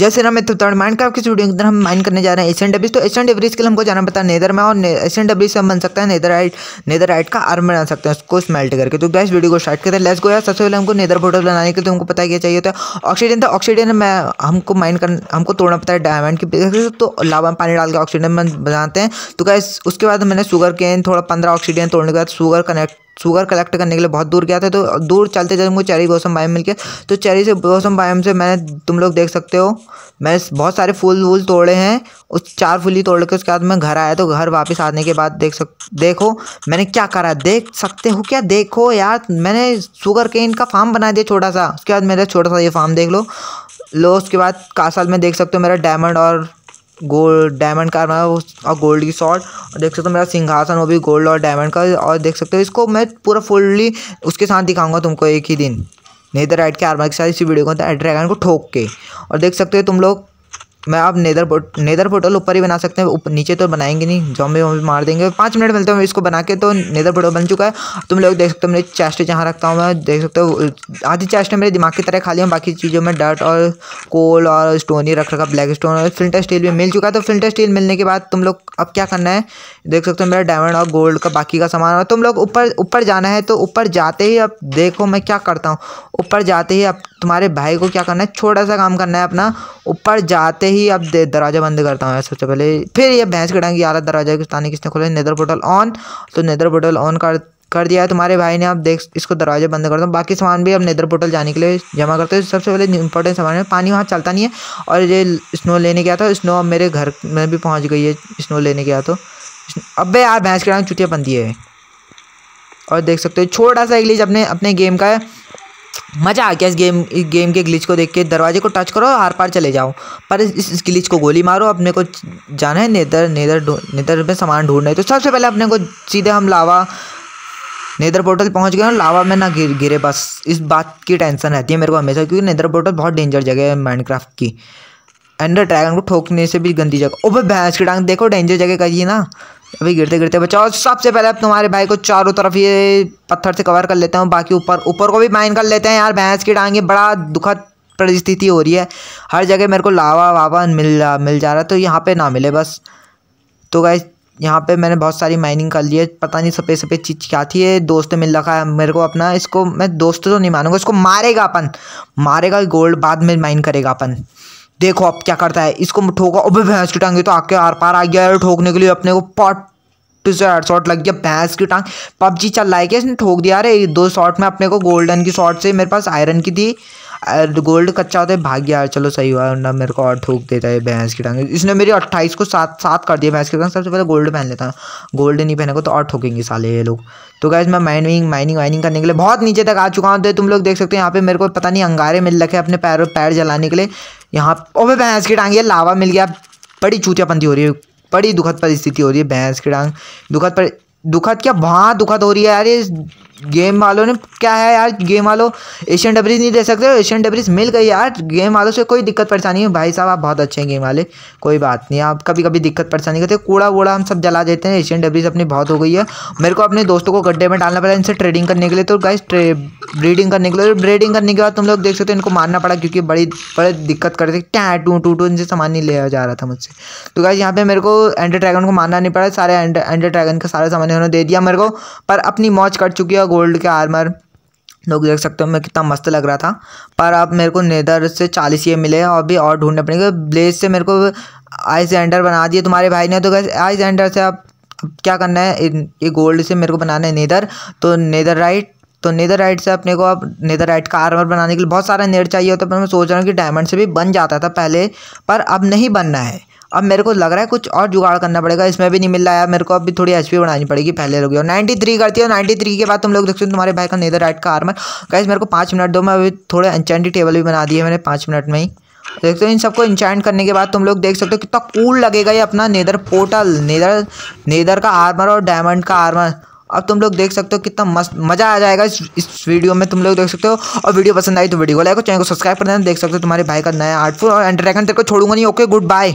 जैसे ना मैं तो माइंड का किस वीडियो के अंदर हम माइंड करने जा रहे हैं एशियन डब्ल्यूज तो एशियन डब्ल्यूज के लिए हमको जाना पता है नेदर में और एशियन डब्ल्यूज से हम बन सकते हैं नेदर राइट नेदर राइट का आर्म बना सकते हैं उसको स्मेल्ट करके तो बेस्ट वीडियो को स्टार्ट करते हैं लेस गो यार सबसे पहले हमको नेदर बोर्डर बनाने के लिए तो हमको पता क्या चाहिए होता है ऑक्सीजन तो ऑक्सीजन में हमको माइंड कर हमको तोड़ना पता है डायमंड की तो लावा में पानी डाल के ऑक्सीजन बनाते हैं तो क्या उसके बाद मैंने शुगर केन थोड़ा पंद्रह ऑक्सीजन तोड़ने के बाद शुगर कनेक्ट शुगर कलेक्ट करने के लिए बहुत दूर गया था तो दूर चलते चलते मुझे चेरी ब्लॉसम बायम मिल गया तो चेरी से ब्लॉसम बायम से मैंने तुम लोग देख सकते हो मैं बहुत सारे फूल वूल तोड़े हैं उस चार फूली तोड़ के उसके बाद मैं घर आया तो घर वापस आने के बाद देख सक देखो मैंने क्या करा देख सकते हो क्या देखो यार मैंने शुगर केन का फार्म बना दिया छोटा सा उसके बाद मेरा छोटा सा ये फार्म देख लो लो उसके बाद कासल में देख सकते हो मेरा डायमंड और गोल्ड डायमंड का बनाया और गोल्ड की शॉर्ट और देख सकते हो मेरा सिंहासन वो भी गोल्ड और डायमंड का और देख सकते हो इसको मैं पूरा फुल्ली उसके साथ दिखाऊंगा तुमको एक ही दिन नहीं तो राइट के आर्मर के साथ इसी वीडियो को ड्रैगन को ठोक के और देख सकते हो तुम लोग मैं आप नेदर पोर्ट नेदर पोर्टल ऊपर ही बना सकते हैं ऊपर नीचे तो बनाएंगे नहीं जॉम्बे वॉम्बे मार देंगे पाँच मिनट मिलते हैं इसको बना के तो नेदर पोर्टल बन चुका है तुम लोग देख सकते हो मेरे चेस्ट जहाँ रखता हूँ मैं देख सकते हो आधी चेस्ट मेरे दिमाग की तरह खाली हूँ बाकी चीज़ों में डर्ट और कोल और स्टोन ही रख रखा ब्लैक स्टोन और फिल्टर स्टील भी मिल चुका है तो फिल्टर स्टील मिलने के बाद तुम लोग अब क्या करना है देख सकते हो मेरा डायमंड और गोल्ड का बाकी का सामान और तुम लोग ऊपर ऊपर जाना है तो ऊपर जाते ही अब देखो मैं क्या करता हूँ ऊपर जाते ही अब तुम्हारे भाई को क्या करना है छोटा सा काम करना है अपना ऊपर जाते ही अब दरवाज़ा बंद करता हूँ सबसे पहले फिर ये भैंस डांगी आला दरवाजा किस्तानी किसने खोला नेदर पोर्टल ऑन तो नेदर पोर्टल ऑन कर कर दिया है तुम्हारे भाई ने अब देख इसको दरवाजा बंद कर दो बाकी सामान भी अब नेदर पोर्टल जाने के लिए जमा करते हो सबसे पहले इंपॉर्टेंट सामान है पानी वहाँ चलता नहीं है और ये स्नो लेने गया था स्नो अब मेरे घर में भी पहुँच गई है स्नो लेने गया तो अब यार भैंस के डांग चुटिया बंदी है और देख सकते हो छोटा सा इंग्लिश अपने अपने गेम का है मज़ा आ गया इस गेम इस गेम के ग्लिच को देख के दरवाजे को टच करो आर पार चले जाओ पर इस, इस ग्लिच को गोली मारो अपने को जाना है नेदर नेदर नेदर में सामान ढूंढना है तो सबसे पहले अपने को सीधे हम लावा नेदर पोर्टल पहुंच गए और लावा में ना गिर गिरे बस इस बात की टेंशन रहती है मेरे को हमेशा क्योंकि नेदर पोर्टल बहुत डेंजर जगह है माइंड की एंडर ड्रैगन को ठोकने से भी गंदी जगह ओबे भैंस की टांग देखो डेंजर जगह करिए ना अभी गिरते गिरते बचाओ सबसे पहले अब तुम्हारे भाई को चारों तरफ ये पत्थर से कवर कर लेता हूँ बाकी ऊपर ऊपर को भी माइन कर लेते हैं यार भैंस की डांगे बड़ा दुखद परिस्थिति हो रही है हर जगह मेरे को लावा वावा मिल मिल जा रहा है तो यहाँ पे ना मिले बस तो गाइज यहाँ पे मैंने बहुत सारी माइनिंग कर ली है पता नहीं सफ़ेद सफ़ेद चीज़ क्या थी ये दोस्त मिल रखा है मेरे को अपना इसको मैं दोस्त तो नहीं मानूंगा इसको मारेगा अपन मारेगा गोल्ड बाद में माइन करेगा अपन देखो अब क्या करता है इसको ठोका अबे भैंस की टांग तो आके आर पार आ गया है ठोकने के लिए अपने को पट से लग गया भैंस की टांग पबजी चल रहा है क्या इसने ठोक दिया अरे दो शॉट में अपने को गोल्डन की शॉट से मेरे पास आयरन की थी गोल्ड कच्चा होता है भाग गया चलो सही हुआ ना मेरे को और ठोक देता है भैंस की टांग इसने मेरी अट्ठाईस को सात सात कर दिया भैंस की टांग सबसे पहले गोल्ड पहन लेता गोल्ड नहीं पहने को तो और ठोकेंगे साले ये लोग तो क्या मैं माइनिंग माइनिंग वाइनिंग करने के लिए बहुत नीचे तक आ चुका हूँ तो तुम लोग देख सकते हो यहाँ पे मेरे को पता नहीं अंगारे मिल रखे अपने पैर पैर जलाने के लिए यहाँ ओबे भैंस की टांग ये लावा मिल गया बड़ी चूतियापंथी हो रही है बड़ी दुखद परिस्थिति हो रही है भैंस की टांग दुखद पर दुखद क्या वहाँ दुखद हो रही है यार ये गेम वालों ने क्या है यार गेम वालों एशियन डबरीज नहीं दे सकते एशियन डबरीज मिल गई यार गेम वालों से कोई दिक्कत परेशानी है भाई साहब आप बहुत अच्छे हैं गेम वाले कोई बात नहीं आप कभी कभी दिक्कत परेशानी करते कूड़ा वूड़ा हम सब जला देते हैं एशियन डबरीज अपनी बहुत हो गई है मेरे को अपने दोस्तों को गड्ढे में डालना पड़ा इनसे ट्रेडिंग करने के लिए तो गाइस ब्रीडिंग करने के लिए ब्रीडिंग तो करने के बाद तुम लोग देख सकते हो इनको मारना पड़ा क्योंकि बड़ी बड़े दिक्कत कर रहे थे टू टू टू इनसे सामान नहीं लिया जा रहा था मुझसे तो गाइस यहाँ पे मेरे को एंडर ड्रैगन को मारना नहीं पड़ा सारे एंडर ड्रैगन का सारा सामान इन्होंने दे दिया मेरे को पर अपनी मौज कट चुकी है गोल्ड के आर्मर लोग देख सकते हो मैं कितना मस्त लग रहा था पर अब मेरे को नेदर से चालीस ये मिले और भी और ढूंढने पड़ेंगे ब्लेज से मेरे को आइस एंडर बना दिए तुम्हारे भाई ने तो आइस एंडर से अब अब क्या करना है ये गोल्ड से मेरे को बनाना है नेदर तो नेदर राइट तो नेदर राइट से अपने को अब नेदर राइट का आर्मर बनाने के लिए बहुत सारा नेट चाहिए होता है पर मैं सोच रहा हूँ कि डायमंड से भी बन जाता था पहले पर अब नहीं बनना है अब मेरे को लग रहा है कुछ और जुगाड़ करना पड़ेगा इसमें भी नहीं मिल रहा है मेरे को अभी थोड़ी एच बढ़ानी पड़ेगी पहले लोग नाइन्टी थ्री करती है नाइन्टी थ्री के बाद तुम लोग देखते हो तुम्हारे भाई का नेदर राइट का आर्मर गाइज मेरे को पाँच मिनट दो मैं अभी थोड़े एनचैंडी टेबल भी बना दिए मैंने पाँच मिनट में ही देखते हो इन सबको इंचाइंट करने के बाद तुम लोग देख सकते हो कितना कूल लगेगा ये अपना नेदर पोर्टल नेदर नेदर का आर्मर और डायमंड का आर्मर अब तुम लोग देख सकते हो कितना मस्त मज़ा आ जाएगा इस इस वीडियो में तुम लोग देख सकते हो और वीडियो पसंद आई तो वीडियो को लाइक और चैनल को सब्सक्राइब कर देना देख सकते हो तुम्हारे भाई का नया आर्टफुल और एंटरटेनमेंट तेरे को छोड़ूंगा नहीं ओके गुड बाय